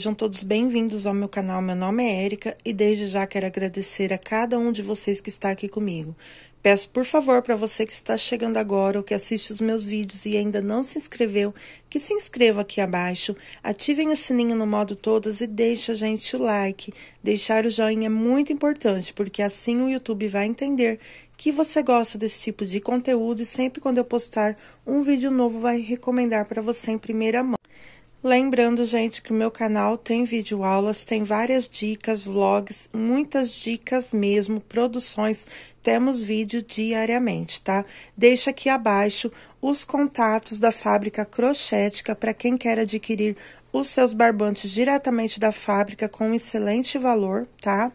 Sejam todos bem-vindos ao meu canal. Meu nome é Érica e desde já quero agradecer a cada um de vocês que está aqui comigo. Peço por favor para você que está chegando agora ou que assiste os meus vídeos e ainda não se inscreveu, que se inscreva aqui abaixo, ativem o sininho no modo todas e deixe a gente o like. Deixar o joinha é muito importante, porque assim o YouTube vai entender que você gosta desse tipo de conteúdo e sempre quando eu postar um vídeo novo vai recomendar para você em primeira mão. Lembrando, gente, que o meu canal tem vídeo aulas, tem várias dicas, vlogs, muitas dicas mesmo, produções, temos vídeo diariamente, tá? Deixa aqui abaixo os contatos da fábrica Crochética para quem quer adquirir os seus barbantes diretamente da fábrica com um excelente valor, tá?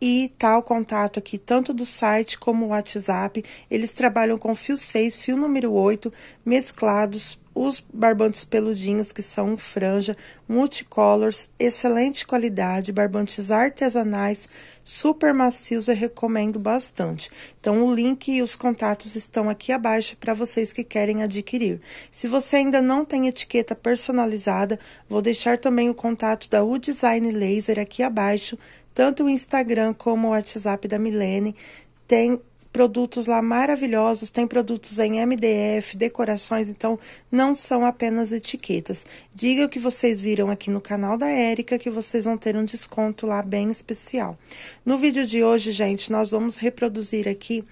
e tal contato aqui, tanto do site como o WhatsApp. Eles trabalham com fio 6, fio número 8, mesclados, os barbantes peludinhos, que são franja, multicolors, excelente qualidade, barbantes artesanais, super macios, eu recomendo bastante. Então, o link e os contatos estão aqui abaixo para vocês que querem adquirir. Se você ainda não tem etiqueta personalizada, vou deixar também o contato da U Design Laser aqui abaixo, tanto o Instagram como o WhatsApp da Milene tem produtos lá maravilhosos, tem produtos em MDF, decorações, então não são apenas etiquetas. Diga o que vocês viram aqui no canal da Érica que vocês vão ter um desconto lá bem especial. No vídeo de hoje, gente, nós vamos reproduzir aqui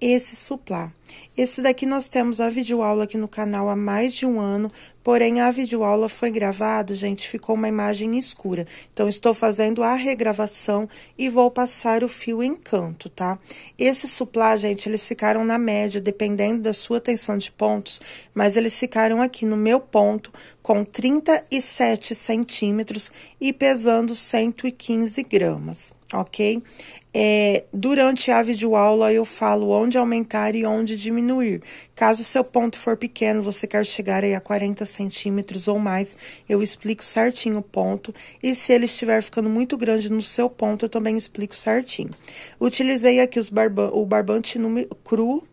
esse suplá. Esse daqui nós temos a videoaula aqui no canal há mais de um ano, porém a videoaula foi gravada, gente, ficou uma imagem escura. Então, estou fazendo a regravação e vou passar o fio em canto, tá? Esse suplá, gente, eles ficaram na média, dependendo da sua tensão de pontos, mas eles ficaram aqui no meu ponto com 37 centímetros e pesando 115 gramas ok? É, durante a videoaula eu falo onde aumentar e onde diminuir. Caso seu ponto for pequeno, você quer chegar aí a 40 centímetros ou mais, eu explico certinho o ponto. E se ele estiver ficando muito grande no seu ponto, eu também explico certinho. Utilizei aqui os barba o barbante cru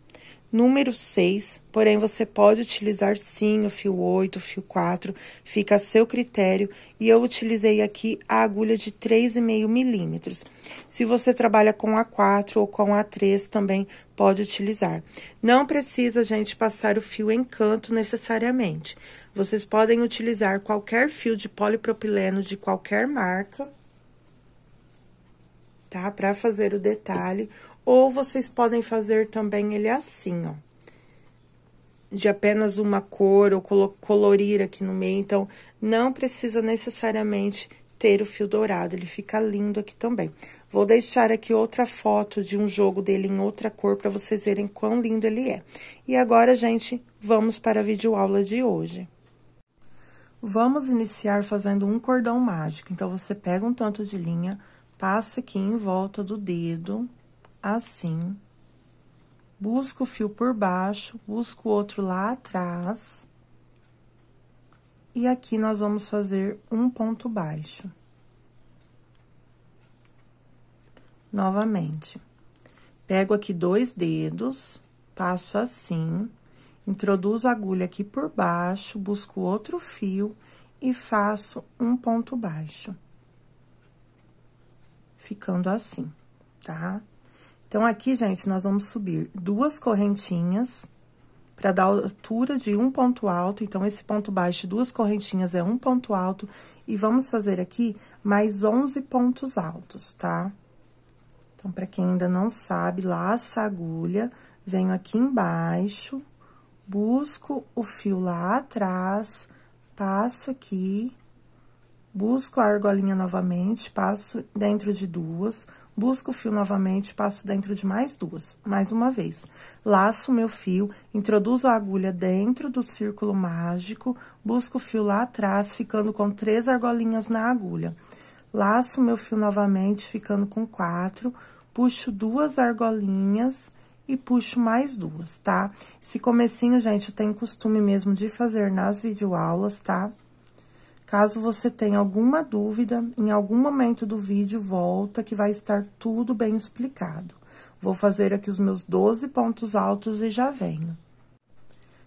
Número 6, porém você pode utilizar sim o fio 8, o fio 4, fica a seu critério, e eu utilizei aqui a agulha de 3,5 milímetros. Se você trabalha com a 4 ou com a 3 também pode utilizar. Não precisa, gente, passar o fio em canto necessariamente. Vocês podem utilizar qualquer fio de polipropileno de qualquer marca, tá? Para fazer o detalhe, ou vocês podem fazer também ele assim, ó. De apenas uma cor ou colorir aqui no meio. Então, não precisa necessariamente ter o fio dourado, ele fica lindo aqui também. Vou deixar aqui outra foto de um jogo dele em outra cor para vocês verem quão lindo ele é. E agora, gente, vamos para a videoaula de hoje. Vamos iniciar fazendo um cordão mágico. Então, você pega um tanto de linha, passa aqui em volta do dedo, assim. Busco o fio por baixo, busco o outro lá atrás. E aqui nós vamos fazer um ponto baixo. Novamente. Pego aqui dois dedos, passo assim, introduzo a agulha aqui por baixo, busco outro fio e faço um ponto baixo. Ficando assim, tá? Tá? Então, aqui, gente, nós vamos subir duas correntinhas para dar altura de um ponto alto. Então, esse ponto baixo, duas correntinhas é um ponto alto. E vamos fazer aqui mais 11 pontos altos, tá? Então, para quem ainda não sabe, laça a agulha, venho aqui embaixo, busco o fio lá atrás, passo aqui, busco a argolinha novamente, passo dentro de duas, Busco o fio novamente, passo dentro de mais duas, mais uma vez. Laço meu fio, introduzo a agulha dentro do círculo mágico, busco o fio lá atrás, ficando com três argolinhas na agulha. Laço meu fio novamente, ficando com quatro, puxo duas argolinhas e puxo mais duas, tá? Esse comecinho, gente, eu tenho costume mesmo de fazer nas videoaulas, tá? Tá? Caso você tenha alguma dúvida, em algum momento do vídeo, volta que vai estar tudo bem explicado. Vou fazer aqui os meus 12 pontos altos e já venho.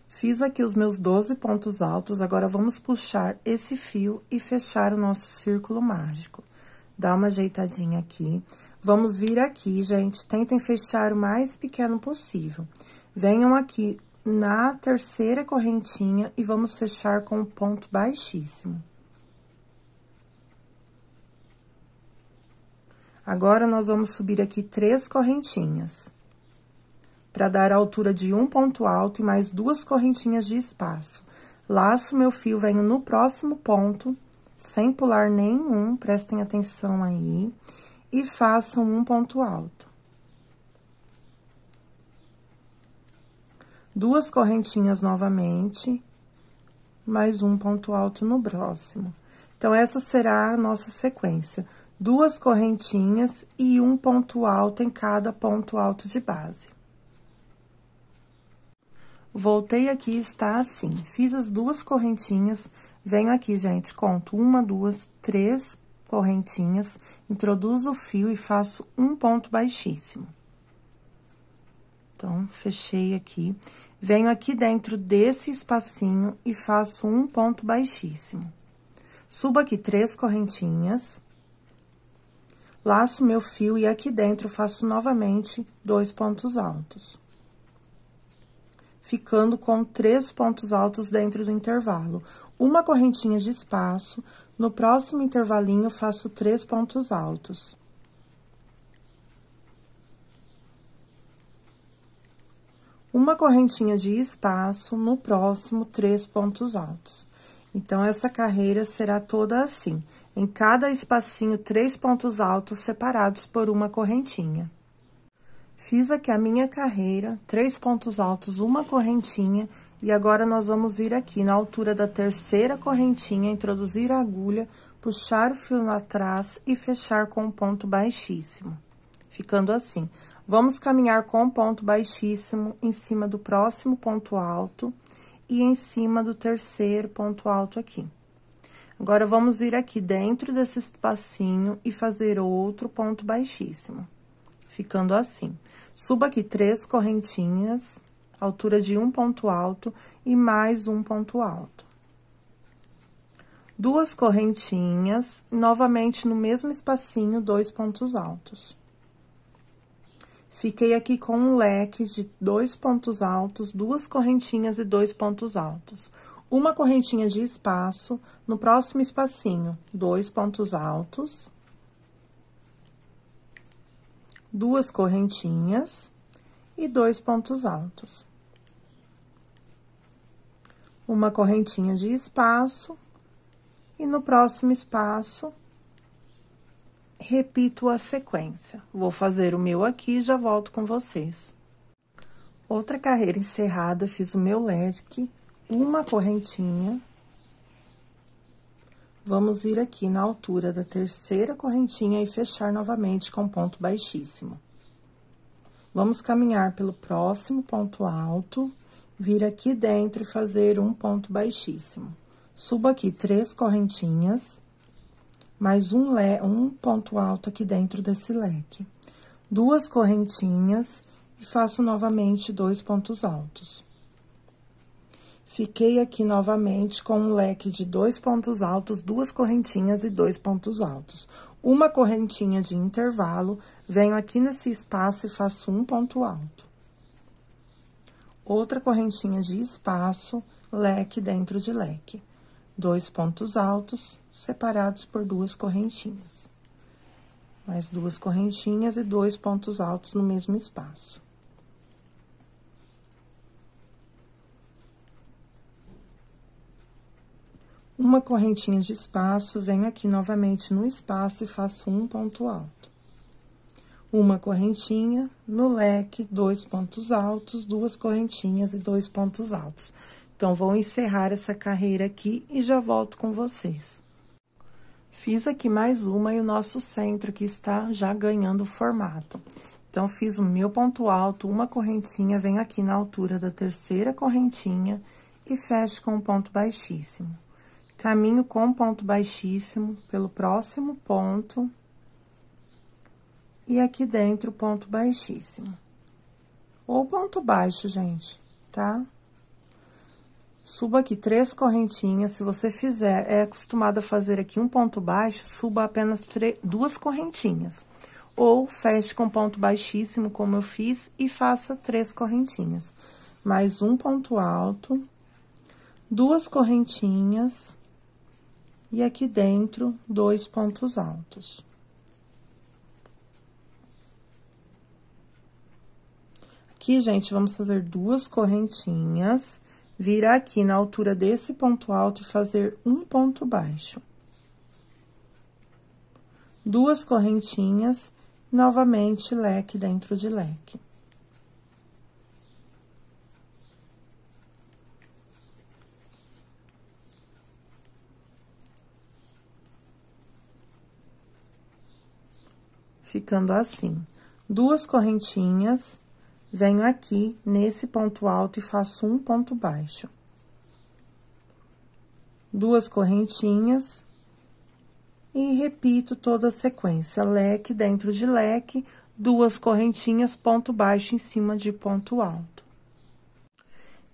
Fiz aqui os meus 12 pontos altos, agora vamos puxar esse fio e fechar o nosso círculo mágico. Dá uma ajeitadinha aqui. Vamos vir aqui, gente, tentem fechar o mais pequeno possível. Venham aqui na terceira correntinha e vamos fechar com o ponto baixíssimo. Agora, nós vamos subir aqui três correntinhas. Para dar a altura de um ponto alto e mais duas correntinhas de espaço. Laço meu fio, venho no próximo ponto, sem pular nenhum, prestem atenção aí. E façam um ponto alto. Duas correntinhas novamente, mais um ponto alto no próximo. Então, essa será a nossa sequência duas correntinhas e um ponto alto em cada ponto alto de base. Voltei aqui está assim. Fiz as duas correntinhas, venho aqui, gente, conto uma, duas, três correntinhas, introduzo o fio e faço um ponto baixíssimo. Então, fechei aqui. Venho aqui dentro desse espacinho e faço um ponto baixíssimo. Subo aqui três correntinhas Laço meu fio e aqui dentro faço novamente dois pontos altos. Ficando com três pontos altos dentro do intervalo. Uma correntinha de espaço, no próximo intervalinho faço três pontos altos. Uma correntinha de espaço, no próximo três pontos altos. Então, essa carreira será toda assim. Em cada espacinho, três pontos altos separados por uma correntinha. Fiz aqui a minha carreira, três pontos altos, uma correntinha, e agora nós vamos vir aqui na altura da terceira correntinha, introduzir a agulha, puxar o fio lá atrás e fechar com um ponto baixíssimo. Ficando assim. Vamos caminhar com um ponto baixíssimo em cima do próximo ponto alto e em cima do terceiro ponto alto aqui. Agora, vamos vir aqui dentro desse espacinho e fazer outro ponto baixíssimo. Ficando assim. Suba aqui três correntinhas, altura de um ponto alto e mais um ponto alto. Duas correntinhas, novamente no mesmo espacinho, dois pontos altos. Fiquei aqui com um leque de dois pontos altos, duas correntinhas e dois pontos altos uma correntinha de espaço no próximo espacinho, dois pontos altos, duas correntinhas e dois pontos altos. Uma correntinha de espaço e no próximo espaço repito a sequência. Vou fazer o meu aqui e já volto com vocês. Outra carreira encerrada, fiz o meu leque uma correntinha. Vamos ir aqui na altura da terceira correntinha e fechar novamente com ponto baixíssimo. Vamos caminhar pelo próximo ponto alto, vir aqui dentro e fazer um ponto baixíssimo. Subo aqui três correntinhas, mais um, le, um ponto alto aqui dentro desse leque. Duas correntinhas e faço novamente dois pontos altos. Fiquei aqui novamente com um leque de dois pontos altos, duas correntinhas e dois pontos altos. Uma correntinha de intervalo, venho aqui nesse espaço e faço um ponto alto. Outra correntinha de espaço, leque dentro de leque. Dois pontos altos, separados por duas correntinhas. Mais duas correntinhas e dois pontos altos no mesmo espaço. Uma correntinha de espaço, venho aqui novamente no espaço e faço um ponto alto. Uma correntinha, no leque, dois pontos altos, duas correntinhas e dois pontos altos. Então, vou encerrar essa carreira aqui e já volto com vocês. Fiz aqui mais uma e o nosso centro que está já ganhando formato. Então, fiz o meu ponto alto, uma correntinha, venho aqui na altura da terceira correntinha e fecho com um ponto baixíssimo. Caminho com ponto baixíssimo pelo próximo ponto. E aqui dentro, ponto baixíssimo. Ou ponto baixo, gente, tá? Suba aqui três correntinhas. Se você fizer, é acostumado a fazer aqui um ponto baixo, suba apenas duas correntinhas ou feche com ponto baixíssimo, como eu fiz, e faça três correntinhas. Mais um ponto alto, duas correntinhas, e aqui dentro dois pontos altos. Aqui, gente, vamos fazer duas correntinhas, virar aqui na altura desse ponto alto e fazer um ponto baixo. Duas correntinhas, novamente leque dentro de leque. ficando assim. Duas correntinhas, venho aqui nesse ponto alto e faço um ponto baixo. Duas correntinhas e repito toda a sequência. Leque dentro de leque, duas correntinhas, ponto baixo em cima de ponto alto.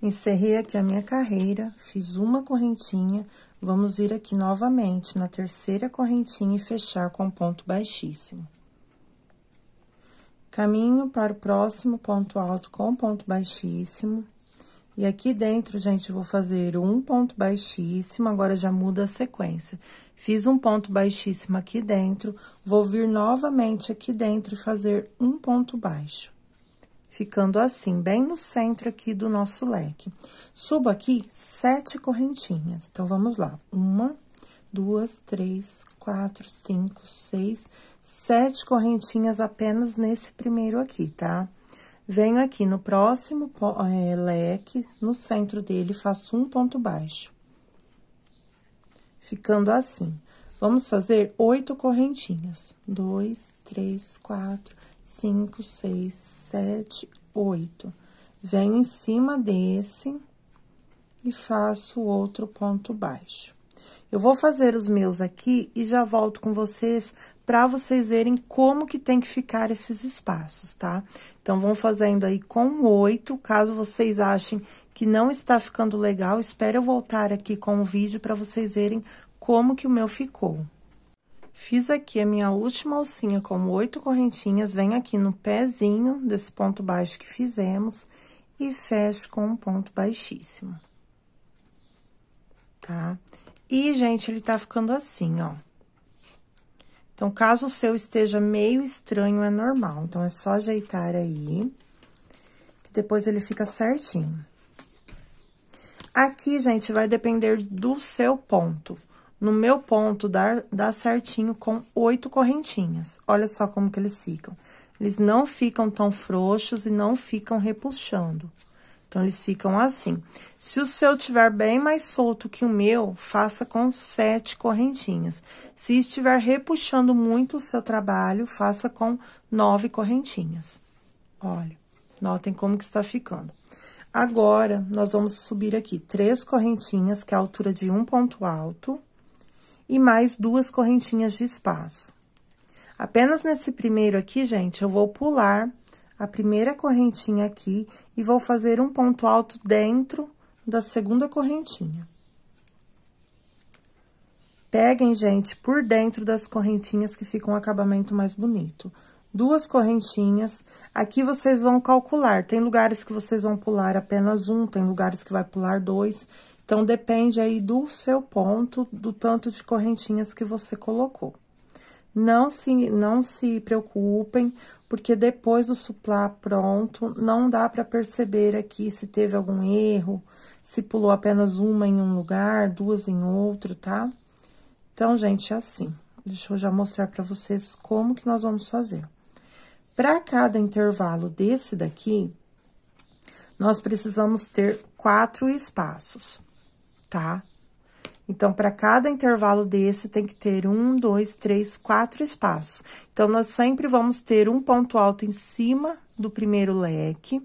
Encerrei aqui a minha carreira, fiz uma correntinha, vamos vir aqui novamente na terceira correntinha e fechar com ponto baixíssimo. Caminho para o próximo ponto alto com ponto baixíssimo. E aqui dentro, gente, vou fazer um ponto baixíssimo, agora já muda a sequência. Fiz um ponto baixíssimo aqui dentro, vou vir novamente aqui dentro e fazer um ponto baixo. Ficando assim, bem no centro aqui do nosso leque. Subo aqui sete correntinhas. Então, vamos lá. Uma, duas, três, quatro, cinco, seis, sete correntinhas apenas nesse primeiro aqui, tá? Venho aqui no próximo é, leque, no centro dele, faço um ponto baixo. Ficando assim. Vamos fazer oito correntinhas. Dois, três, quatro, cinco, seis, sete, oito. Venho em cima desse e faço outro ponto baixo. Eu vou fazer os meus aqui e já volto com vocês para vocês verem como que tem que ficar esses espaços, tá? Então, vão fazendo aí com oito, caso vocês achem que não está ficando legal, espero eu voltar aqui com o vídeo para vocês verem como que o meu ficou. Fiz aqui a minha última alcinha com oito correntinhas, venho aqui no pezinho desse ponto baixo que fizemos e fecho com um ponto baixíssimo, tá? Tá? E, gente, ele tá ficando assim, ó. Então, caso o seu esteja meio estranho, é normal. Então, é só ajeitar aí, que depois ele fica certinho. Aqui, gente, vai depender do seu ponto. No meu ponto, dá, dá certinho com oito correntinhas. Olha só como que eles ficam. Eles não ficam tão frouxos e não ficam repuxando. Então, eles ficam assim. Se o seu tiver bem mais solto que o meu, faça com sete correntinhas. Se estiver repuxando muito o seu trabalho, faça com nove correntinhas. Olha, notem como que está ficando. Agora, nós vamos subir aqui três correntinhas, que é a altura de um ponto alto, e mais duas correntinhas de espaço. Apenas nesse primeiro aqui, gente, eu vou pular a primeira correntinha aqui e vou fazer um ponto alto dentro da segunda correntinha. Peguem, gente, por dentro das correntinhas que fica um acabamento mais bonito. Duas correntinhas, aqui vocês vão calcular, tem lugares que vocês vão pular apenas um, tem lugares que vai pular dois, então depende aí do seu ponto, do tanto de correntinhas que você colocou. Não se, não se preocupem, porque depois do suplá pronto, não dá para perceber aqui se teve algum erro, se pulou apenas uma em um lugar, duas em outro, tá? Então, gente, é assim. Deixa eu já mostrar para vocês como que nós vamos fazer. Para cada intervalo desse daqui, nós precisamos ter quatro espaços, tá? Então, para cada intervalo desse, tem que ter um, dois, três, quatro espaços. Então, nós sempre vamos ter um ponto alto em cima do primeiro leque.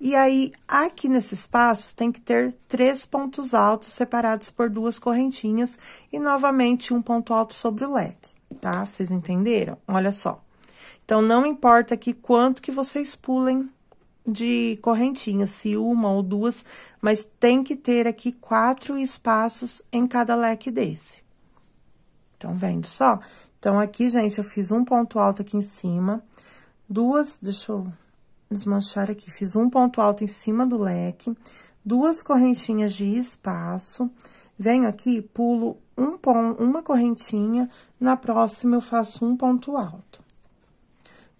E aí, aqui nesse espaço, tem que ter três pontos altos separados por duas correntinhas e, novamente, um ponto alto sobre o leque, tá? Vocês entenderam? Olha só. Então, não importa aqui quanto que vocês pulem de correntinha, se uma ou duas, mas tem que ter aqui quatro espaços em cada leque desse. Estão vendo só? Então, aqui, gente, eu fiz um ponto alto aqui em cima, duas, deixa eu desmanchar aqui, fiz um ponto alto em cima do leque, duas correntinhas de espaço, venho aqui, pulo um pon, uma correntinha, na próxima eu faço um ponto alto.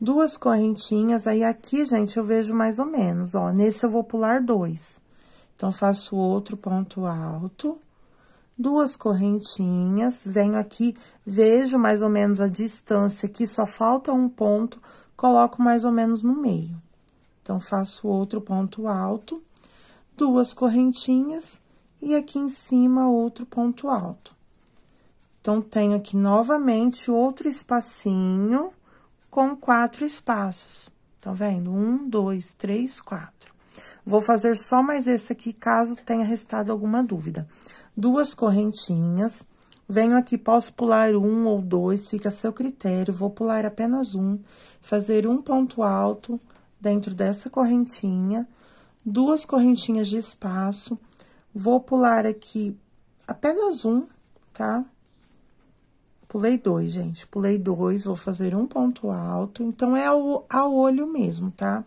Duas correntinhas, aí aqui, gente, eu vejo mais ou menos, ó, nesse eu vou pular dois. Então, faço outro ponto alto, duas correntinhas, venho aqui, vejo mais ou menos a distância que só falta um ponto, coloco mais ou menos no meio. Então, faço outro ponto alto, duas correntinhas e aqui em cima outro ponto alto. Então, tenho aqui novamente outro espacinho com quatro espaços. Então vendo? Um, dois, três, quatro. Vou fazer só mais esse aqui, caso tenha restado alguma dúvida. Duas correntinhas. Venho aqui, posso pular um ou dois, fica a seu critério. Vou pular apenas um, fazer um ponto alto dentro dessa correntinha. Duas correntinhas de espaço. Vou pular aqui apenas um, tá? Tá? Pulei dois, gente. Pulei dois, vou fazer um ponto alto. Então, é ao, ao olho mesmo, tá?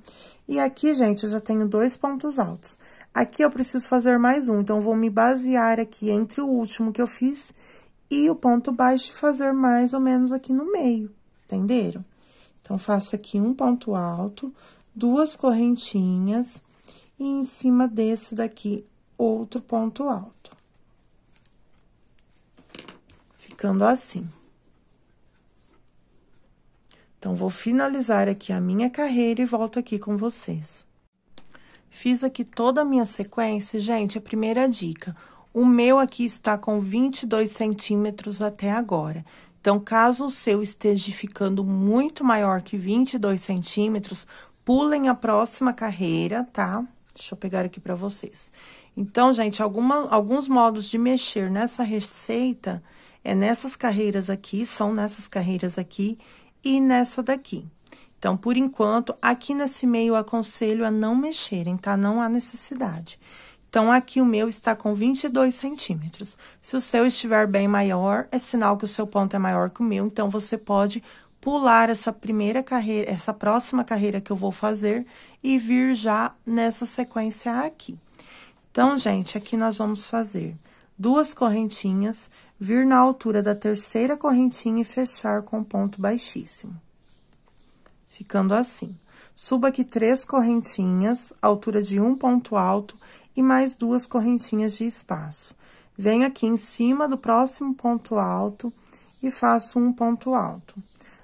E aqui, gente, eu já tenho dois pontos altos. Aqui, eu preciso fazer mais um. Então, vou me basear aqui entre o último que eu fiz e o ponto baixo e fazer mais ou menos aqui no meio, entenderam? Então, faço aqui um ponto alto, duas correntinhas e em cima desse daqui outro ponto alto ficando assim. Então, vou finalizar aqui a minha carreira e volto aqui com vocês. Fiz aqui toda a minha sequência, gente, a primeira dica. O meu aqui está com 22 centímetros até agora. Então, caso o seu esteja ficando muito maior que 22 centímetros, pulem a próxima carreira, tá? Deixa eu pegar aqui para vocês. Então, gente, alguma, alguns modos de mexer nessa receita é nessas carreiras aqui, são nessas carreiras aqui e nessa daqui. Então, por enquanto, aqui nesse meio eu aconselho a não mexerem, tá? Não há necessidade. Então, aqui o meu está com 22 centímetros. Se o seu estiver bem maior, é sinal que o seu ponto é maior que o meu, então você pode pular essa primeira carreira, essa próxima carreira que eu vou fazer e vir já nessa sequência aqui. Então, gente, aqui nós vamos fazer duas correntinhas, vir na altura da terceira correntinha e fechar com ponto baixíssimo. Ficando assim. Suba aqui três correntinhas, altura de um ponto alto e mais duas correntinhas de espaço. Venho aqui em cima do próximo ponto alto e faço um ponto alto.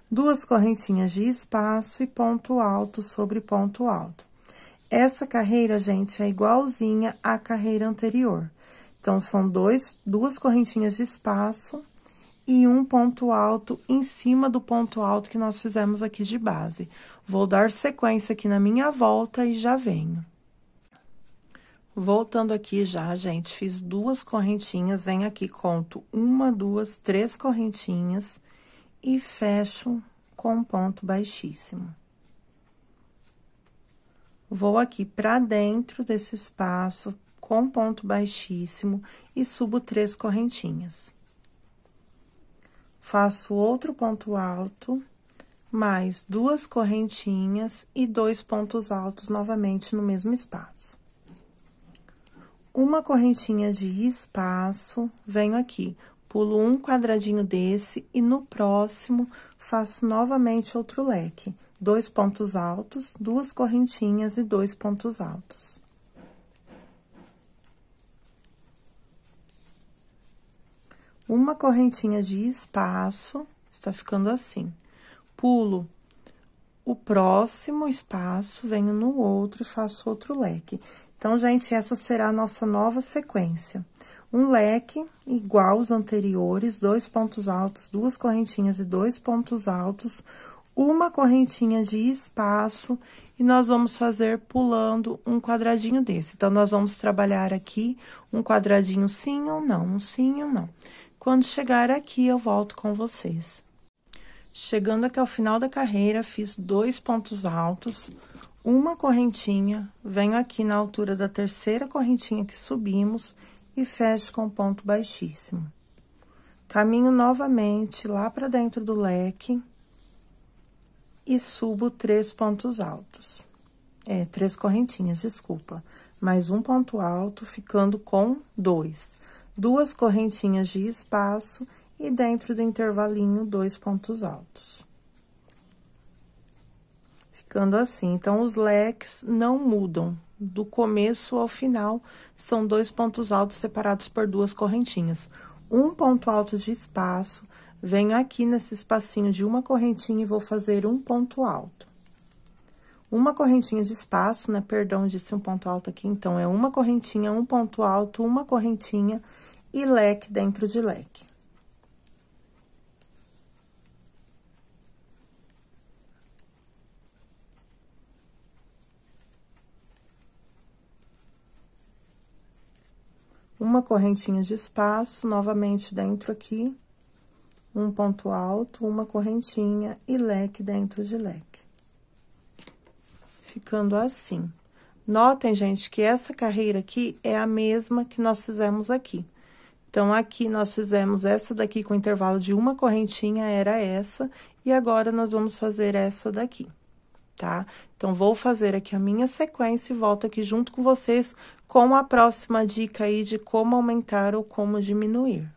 Duas correntinhas de espaço e ponto alto sobre ponto alto. Essa carreira, gente, é igualzinha à carreira anterior. Então, são dois, duas correntinhas de espaço e um ponto alto em cima do ponto alto que nós fizemos aqui de base. Vou dar sequência aqui na minha volta e já venho. Voltando aqui já, gente, fiz duas correntinhas, venho aqui, conto uma, duas, três correntinhas e fecho com um ponto baixíssimo. Vou aqui pra dentro desse espaço, com ponto baixíssimo e subo três correntinhas. Faço outro ponto alto, mais duas correntinhas e dois pontos altos novamente no mesmo espaço. Uma correntinha de espaço, venho aqui, pulo um quadradinho desse e no próximo faço novamente outro leque. Dois pontos altos, duas correntinhas e dois pontos altos. uma correntinha de espaço, está ficando assim. Pulo o próximo espaço, venho no outro e faço outro leque. Então, gente, essa será a nossa nova sequência. Um leque igual aos anteriores, dois pontos altos, duas correntinhas e dois pontos altos, uma correntinha de espaço e nós vamos fazer pulando um quadradinho desse. Então, nós vamos trabalhar aqui um quadradinho sim ou não, um sim ou não. Quando chegar aqui, eu volto com vocês. Chegando aqui ao final da carreira, fiz dois pontos altos, uma correntinha, venho aqui na altura da terceira correntinha que subimos e fecho com ponto baixíssimo. Caminho novamente lá para dentro do leque e subo três pontos altos. É, três correntinhas, desculpa. Mais um ponto alto, ficando com dois. Dois duas correntinhas de espaço e dentro do intervalinho, dois pontos altos. Ficando assim, então, os leques não mudam. Do começo ao final, são dois pontos altos separados por duas correntinhas. Um ponto alto de espaço, venho aqui nesse espacinho de uma correntinha e vou fazer um ponto alto. Uma correntinha de espaço, né? Perdão, disse um ponto alto aqui, então, é uma correntinha, um ponto alto, uma correntinha e leque dentro de leque. Uma correntinha de espaço, novamente dentro aqui, um ponto alto, uma correntinha e leque dentro de leque. Ficando assim. Notem, gente, que essa carreira aqui é a mesma que nós fizemos aqui. Então, aqui nós fizemos essa daqui com intervalo de uma correntinha, era essa, e agora nós vamos fazer essa daqui, tá? Então, vou fazer aqui a minha sequência e volto aqui junto com vocês com a próxima dica aí de como aumentar ou como diminuir.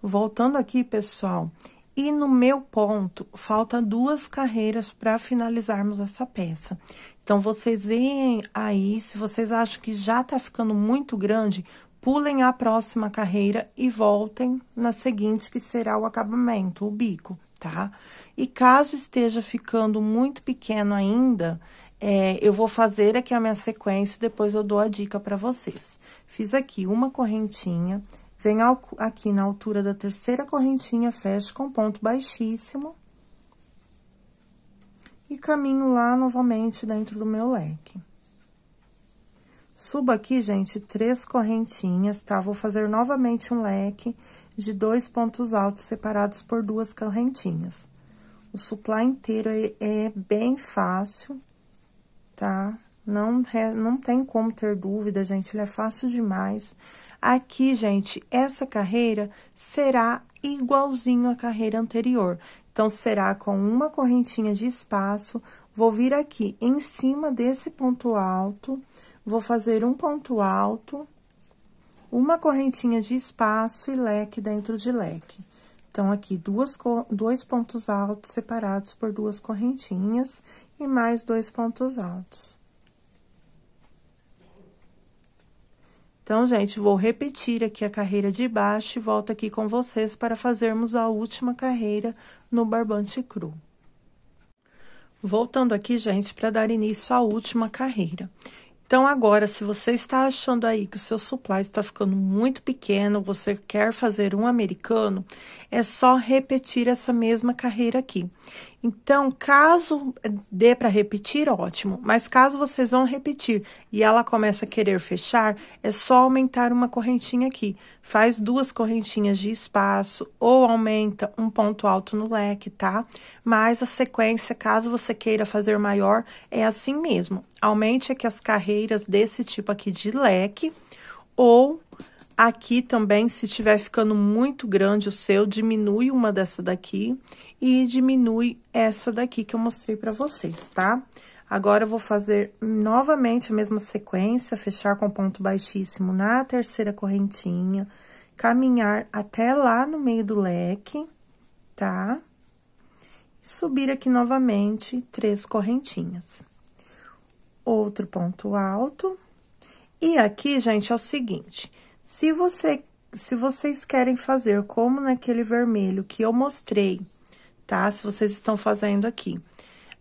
Voltando aqui, pessoal, e no meu ponto, falta duas carreiras para finalizarmos essa peça. Então, vocês veem aí, se vocês acham que já tá ficando muito grande, pulem a próxima carreira e voltem na seguinte, que será o acabamento, o bico, tá? E caso esteja ficando muito pequeno ainda, é, eu vou fazer aqui a minha sequência e depois eu dou a dica para vocês. Fiz aqui uma correntinha, vem aqui na altura da terceira correntinha, fecho com ponto baixíssimo e caminho lá novamente dentro do meu leque. Subo aqui, gente, três correntinhas, tá? Vou fazer novamente um leque de dois pontos altos separados por duas correntinhas. O suplá inteiro é, é bem fácil, tá? Não, é, não tem como ter dúvida, gente, ele é fácil demais. Aqui, gente, essa carreira será igualzinho à carreira anterior. Então, será com uma correntinha de espaço, vou vir aqui em cima desse ponto alto Vou fazer um ponto alto, uma correntinha de espaço e leque dentro de leque. Então, aqui, duas, dois pontos altos separados por duas correntinhas e mais dois pontos altos. Então, gente, vou repetir aqui a carreira de baixo e volto aqui com vocês para fazermos a última carreira no barbante cru. Voltando aqui, gente, para dar início à última carreira. Então, agora, se você está achando aí que o seu supply está ficando muito pequeno, você quer fazer um americano, é só repetir essa mesma carreira aqui. Então, caso dê para repetir, ótimo, mas caso vocês vão repetir e ela começa a querer fechar, é só aumentar uma correntinha aqui. Faz duas correntinhas de espaço ou aumenta um ponto alto no leque, tá? Mas a sequência, caso você queira fazer maior, é assim mesmo. Aumente aqui as carreiras desse tipo aqui de leque ou Aqui também, se estiver ficando muito grande o seu, diminui uma dessa daqui e diminui essa daqui que eu mostrei para vocês, tá? Agora, eu vou fazer novamente a mesma sequência, fechar com ponto baixíssimo na terceira correntinha, caminhar até lá no meio do leque, tá? Subir aqui novamente três correntinhas. Outro ponto alto. E aqui, gente, é o seguinte se, você, se vocês querem fazer como naquele vermelho que eu mostrei, tá? Se vocês estão fazendo aqui,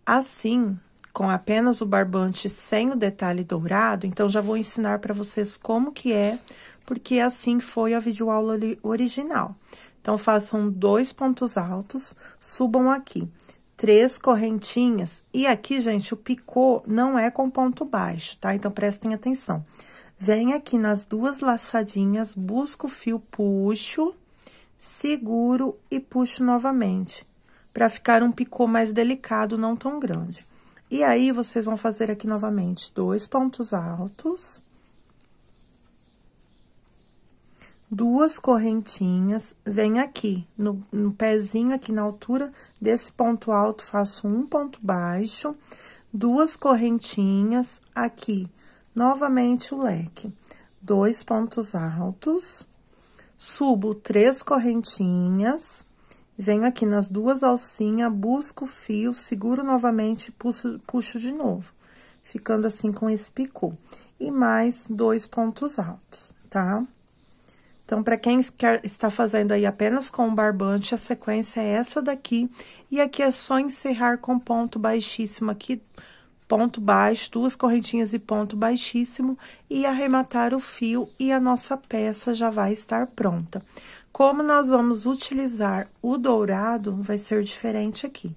assim, com apenas o barbante sem o detalhe dourado, então já vou ensinar para vocês como que é, porque assim foi a videoaula original. Então, façam dois pontos altos, subam aqui, três correntinhas. E aqui, gente, o picô não é com ponto baixo, tá? Então, prestem atenção. Venho aqui nas duas laçadinhas, busco o fio, puxo, seguro e puxo novamente, para ficar um picô mais delicado, não tão grande. E aí, vocês vão fazer aqui novamente dois pontos altos, duas correntinhas, vem aqui, no, no pezinho aqui na altura desse ponto alto, faço um ponto baixo, duas correntinhas aqui Novamente o leque, dois pontos altos, subo três correntinhas, venho aqui nas duas alcinhas, busco o fio, seguro novamente e puxo, puxo de novo, ficando assim com esse picô. E mais dois pontos altos, tá? Então, para quem quer, está fazendo aí apenas com o barbante, a sequência é essa daqui. E aqui é só encerrar com ponto baixíssimo aqui, ponto baixo, duas correntinhas e ponto baixíssimo, e arrematar o fio, e a nossa peça já vai estar pronta. Como nós vamos utilizar o dourado, vai ser diferente aqui.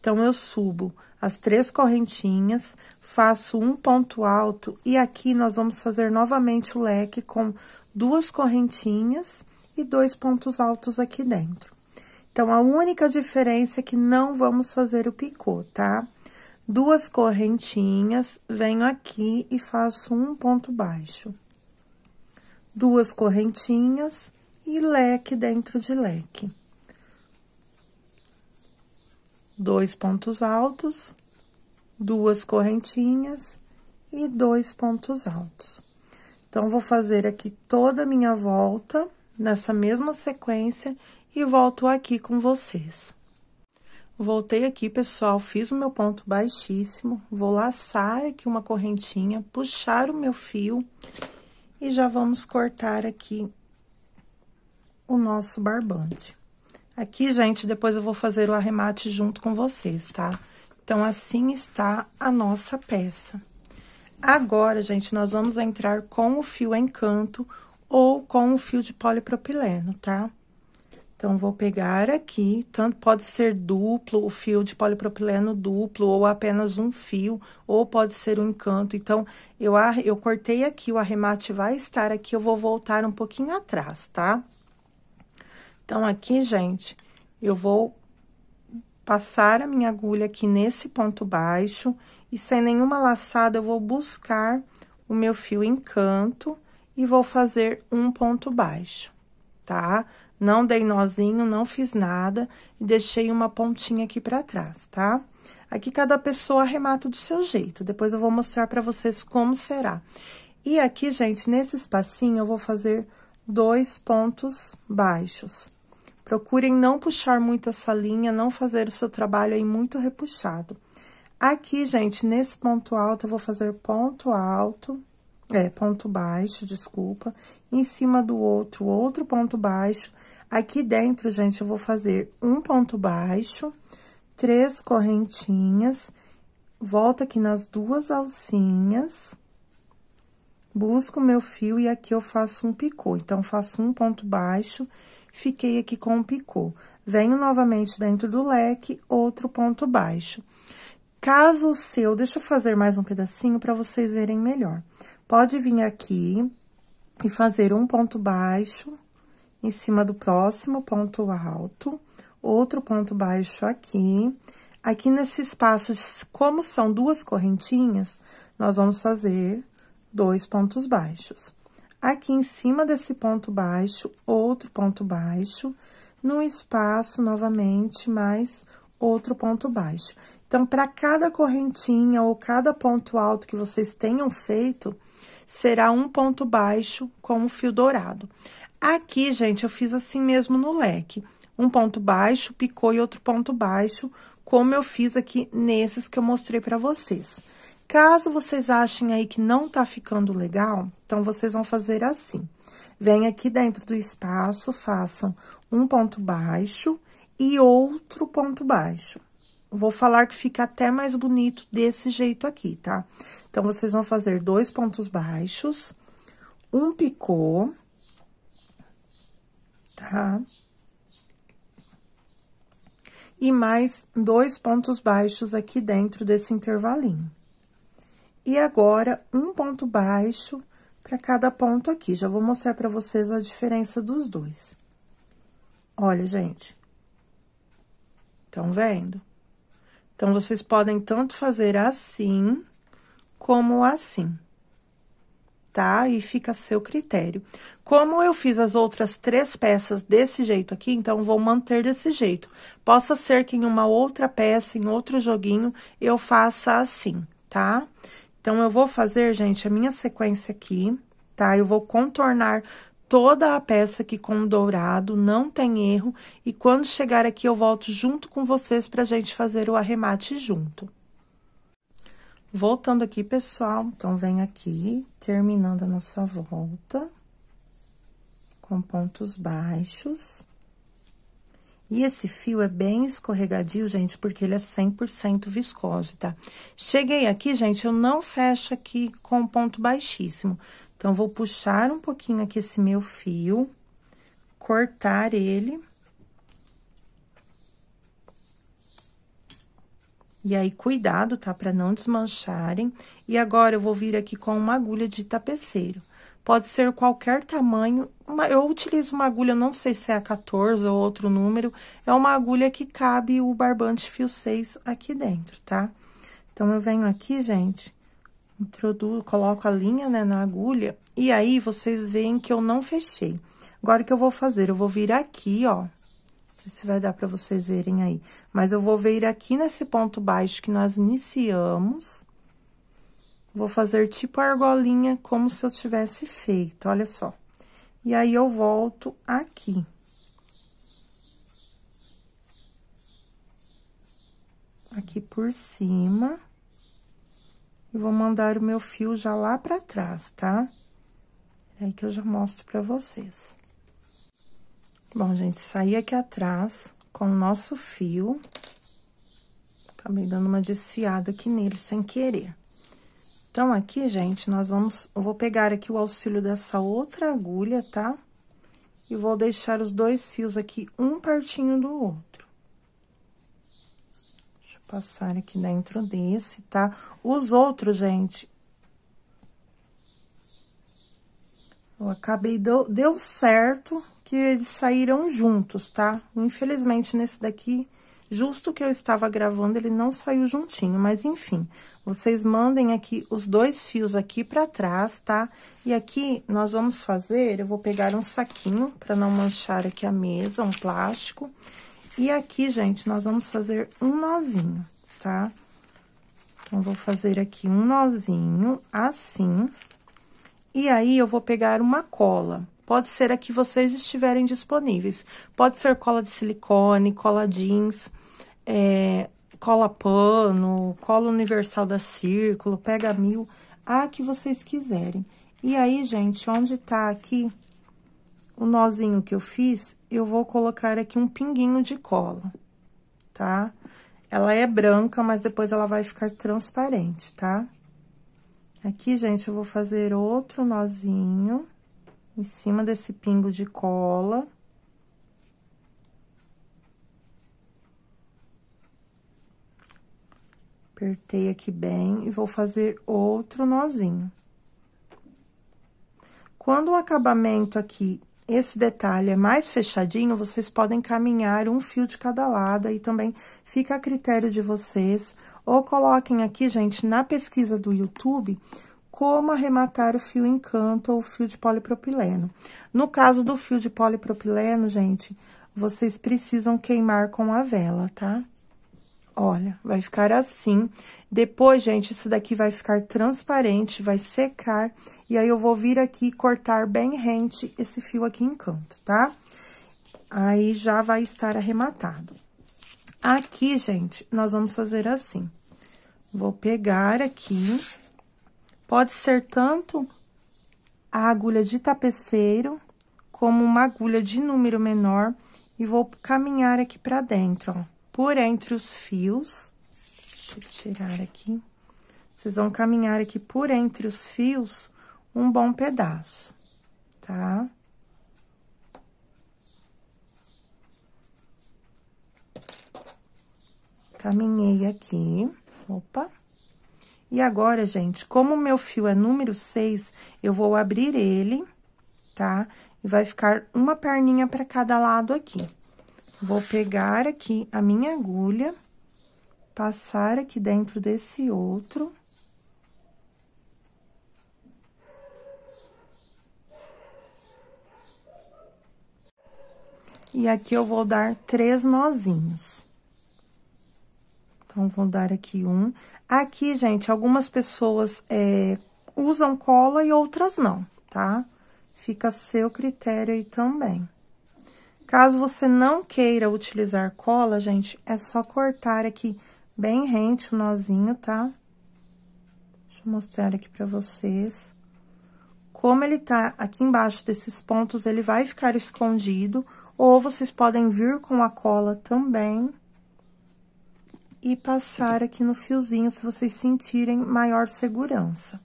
Então, eu subo as três correntinhas, faço um ponto alto, e aqui nós vamos fazer novamente o leque com duas correntinhas e dois pontos altos aqui dentro. Então, a única diferença é que não vamos fazer o picô, tá? duas correntinhas, venho aqui e faço um ponto baixo. Duas correntinhas e leque dentro de leque. Dois pontos altos, duas correntinhas e dois pontos altos. Então, vou fazer aqui toda a minha volta, nessa mesma sequência, e volto aqui com vocês. Voltei aqui, pessoal, fiz o meu ponto baixíssimo, vou laçar aqui uma correntinha, puxar o meu fio e já vamos cortar aqui o nosso barbante. Aqui, gente, depois eu vou fazer o arremate junto com vocês, tá? Então, assim está a nossa peça. Agora, gente, nós vamos entrar com o fio encanto ou com o fio de polipropileno, tá? Tá? Então, vou pegar aqui, tanto pode ser duplo, o fio de polipropileno duplo, ou apenas um fio, ou pode ser um encanto. Então, eu, eu cortei aqui, o arremate vai estar aqui, eu vou voltar um pouquinho atrás, tá? Então, aqui, gente, eu vou passar a minha agulha aqui nesse ponto baixo, e sem nenhuma laçada, eu vou buscar o meu fio encanto e vou fazer um ponto baixo, tá? Tá? Não dei nozinho, não fiz nada e deixei uma pontinha aqui pra trás, tá? Aqui cada pessoa arremata do seu jeito, depois eu vou mostrar pra vocês como será. E aqui, gente, nesse espacinho eu vou fazer dois pontos baixos. Procurem não puxar muito essa linha, não fazer o seu trabalho aí muito repuxado. Aqui, gente, nesse ponto alto, eu vou fazer ponto alto, é, ponto baixo, desculpa, em cima do outro, outro ponto baixo, Aqui dentro, gente, eu vou fazer um ponto baixo, três correntinhas, volto aqui nas duas alcinhas, busco o meu fio e aqui eu faço um picô. Então, faço um ponto baixo, fiquei aqui com um picô. Venho novamente dentro do leque, outro ponto baixo. Caso o seu, deixa eu fazer mais um pedacinho para vocês verem melhor. Pode vir aqui e fazer um ponto baixo, em cima do próximo ponto alto, outro ponto baixo aqui. Aqui nesse espaço, como são duas correntinhas, nós vamos fazer dois pontos baixos. Aqui em cima desse ponto baixo, outro ponto baixo, no espaço novamente, mais outro ponto baixo. Então, para cada correntinha ou cada ponto alto que vocês tenham feito, será um ponto baixo com o fio dourado. Aqui, gente, eu fiz assim mesmo no leque. Um ponto baixo, picou e outro ponto baixo, como eu fiz aqui nesses que eu mostrei pra vocês. Caso vocês achem aí que não tá ficando legal, então, vocês vão fazer assim. Vem aqui dentro do espaço, façam um ponto baixo e outro ponto baixo. Vou falar que fica até mais bonito desse jeito aqui, tá? Então, vocês vão fazer dois pontos baixos, um picô, tá? E mais dois pontos baixos aqui dentro desse intervalinho. E agora, um ponto baixo para cada ponto aqui. Já vou mostrar para vocês a diferença dos dois. Olha, gente. Estão vendo? Então, vocês podem tanto fazer assim, como assim tá? E fica a seu critério. Como eu fiz as outras três peças desse jeito aqui, então vou manter desse jeito. Possa ser que em uma outra peça, em outro joguinho, eu faça assim, tá? Então, eu vou fazer, gente, a minha sequência aqui, tá? Eu vou contornar toda a peça aqui com dourado, não tem erro. E quando chegar aqui, eu volto junto com vocês pra gente fazer o arremate junto. Voltando aqui, pessoal, então, vem aqui, terminando a nossa volta, com pontos baixos. E esse fio é bem escorregadio, gente, porque ele é 100% viscose, tá? Cheguei aqui, gente, eu não fecho aqui com ponto baixíssimo. Então, vou puxar um pouquinho aqui esse meu fio, cortar ele E aí, cuidado, tá? Para não desmancharem. E agora, eu vou vir aqui com uma agulha de tapeceiro. Pode ser qualquer tamanho. Uma, eu utilizo uma agulha, não sei se é a 14 ou outro número. É uma agulha que cabe o barbante fio 6 aqui dentro, tá? Então, eu venho aqui, gente, introduzo, coloco a linha, né, na agulha. E aí, vocês veem que eu não fechei. Agora, o que eu vou fazer? Eu vou vir aqui, ó, sei se vai dar para vocês verem aí. Mas eu vou vir aqui nesse ponto baixo que nós iniciamos. Vou fazer tipo argolinha, como se eu tivesse feito, olha só. E aí, eu volto aqui. Aqui por cima. E vou mandar o meu fio já lá pra trás, tá? É aí que eu já mostro pra vocês. Bom, gente, saí aqui atrás com o nosso fio. Acabei dando uma desfiada aqui nele sem querer. Então, aqui, gente, nós vamos... Eu vou pegar aqui o auxílio dessa outra agulha, tá? E vou deixar os dois fios aqui, um pertinho do outro. Deixa eu passar aqui dentro desse, tá? Os outros, gente, eu acabei, deu, deu certo, que eles saíram juntos, tá? Infelizmente, nesse daqui, justo que eu estava gravando, ele não saiu juntinho, mas enfim. Vocês mandem aqui os dois fios aqui para trás, tá? E aqui, nós vamos fazer, eu vou pegar um saquinho para não manchar aqui a mesa, um plástico. E aqui, gente, nós vamos fazer um nozinho, tá? Então, vou fazer aqui um nozinho, assim. E aí, eu vou pegar uma cola Pode ser a que vocês estiverem disponíveis. Pode ser cola de silicone, cola jeans, é, cola pano, cola universal da Círculo, pega mil, a que vocês quiserem. E aí, gente, onde tá aqui o nozinho que eu fiz, eu vou colocar aqui um pinguinho de cola, tá? Ela é branca, mas depois ela vai ficar transparente, tá? Aqui, gente, eu vou fazer outro nozinho em cima desse pingo de cola. Apertei aqui bem e vou fazer outro nozinho. Quando o acabamento aqui, esse detalhe é mais fechadinho, vocês podem caminhar um fio de cada lado, aí também fica a critério de vocês. Ou coloquem aqui, gente, na pesquisa do YouTube, como arrematar o fio encanto ou o fio de polipropileno. No caso do fio de polipropileno, gente, vocês precisam queimar com a vela, tá? Olha, vai ficar assim. Depois, gente, isso daqui vai ficar transparente, vai secar. E aí, eu vou vir aqui cortar bem rente esse fio aqui em canto, tá? Aí, já vai estar arrematado. Aqui, gente, nós vamos fazer assim. Vou pegar aqui Pode ser tanto a agulha de tapeceiro, como uma agulha de número menor, e vou caminhar aqui pra dentro, ó, por entre os fios. Deixa eu tirar aqui. Vocês vão caminhar aqui por entre os fios um bom pedaço, tá? Caminhei aqui, opa. E agora, gente, como o meu fio é número 6, eu vou abrir ele, tá? E vai ficar uma perninha para cada lado aqui. Vou pegar aqui a minha agulha, passar aqui dentro desse outro... E aqui eu vou dar três nozinhos. Então, vou dar aqui um. Aqui, gente, algumas pessoas é, usam cola e outras não, tá? Fica a seu critério aí também. Caso você não queira utilizar cola, gente, é só cortar aqui bem rente o nozinho, tá? Deixa eu mostrar aqui pra vocês. Como ele tá aqui embaixo desses pontos, ele vai ficar escondido, ou vocês podem vir com a cola também, e passar aqui no fiozinho, se vocês sentirem maior segurança,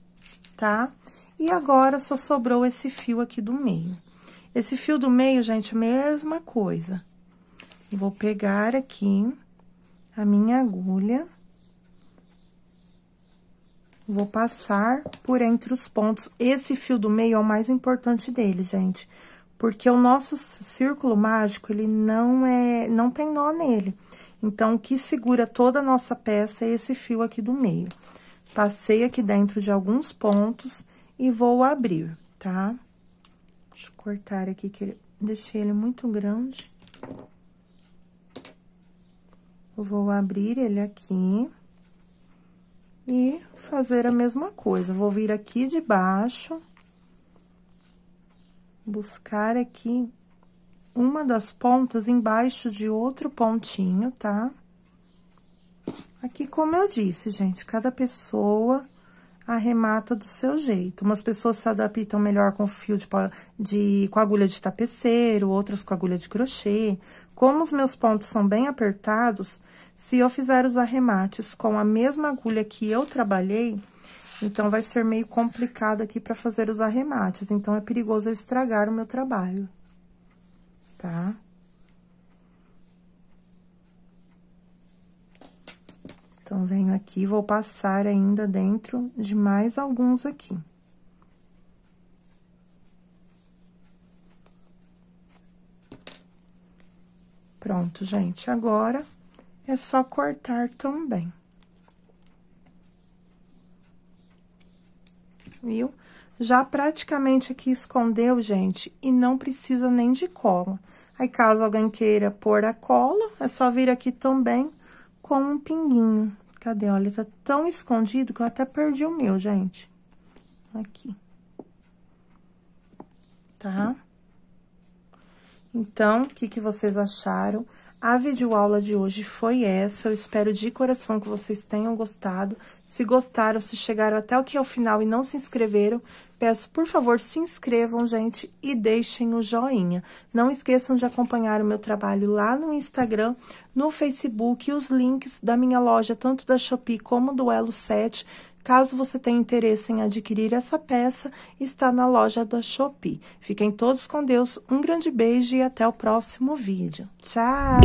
tá? E agora, só sobrou esse fio aqui do meio. Esse fio do meio, gente, é mesma coisa. Vou pegar aqui a minha agulha. Vou passar por entre os pontos. Esse fio do meio é o mais importante dele, gente. Porque o nosso círculo mágico, ele não é... não tem nó nele. Então, o que segura toda a nossa peça é esse fio aqui do meio. Passei aqui dentro de alguns pontos e vou abrir, tá? Deixa eu cortar aqui, que ele... deixei ele muito grande. Eu vou abrir ele aqui e fazer a mesma coisa. Vou vir aqui de baixo, buscar aqui uma das pontas embaixo de outro pontinho, tá? Aqui, como eu disse, gente, cada pessoa arremata do seu jeito. Umas pessoas se adaptam melhor com fio de, de com agulha de tapeceiro, outras com agulha de crochê. Como os meus pontos são bem apertados, se eu fizer os arremates com a mesma agulha que eu trabalhei, então vai ser meio complicado aqui para fazer os arremates, então é perigoso eu estragar o meu trabalho tá? Então, venho aqui, vou passar ainda dentro de mais alguns aqui. Pronto, gente. Agora, é só cortar também. Viu? Já praticamente aqui escondeu, gente, e não precisa nem de cola. Aí, caso alguém queira pôr a cola, é só vir aqui também com um pinguinho. Cadê? Olha, tá tão escondido que eu até perdi o meu, gente. Aqui. Tá? Então, o que, que vocês acharam? A videoaula de hoje foi essa. Eu espero de coração que vocês tenham gostado. Se gostaram, se chegaram até é o final e não se inscreveram, peço, por favor, se inscrevam, gente, e deixem o joinha. Não esqueçam de acompanhar o meu trabalho lá no Instagram, no Facebook e os links da minha loja, tanto da Shopee como do Elo 7. Caso você tenha interesse em adquirir essa peça, está na loja da Shopee. Fiquem todos com Deus, um grande beijo e até o próximo vídeo. Tchau!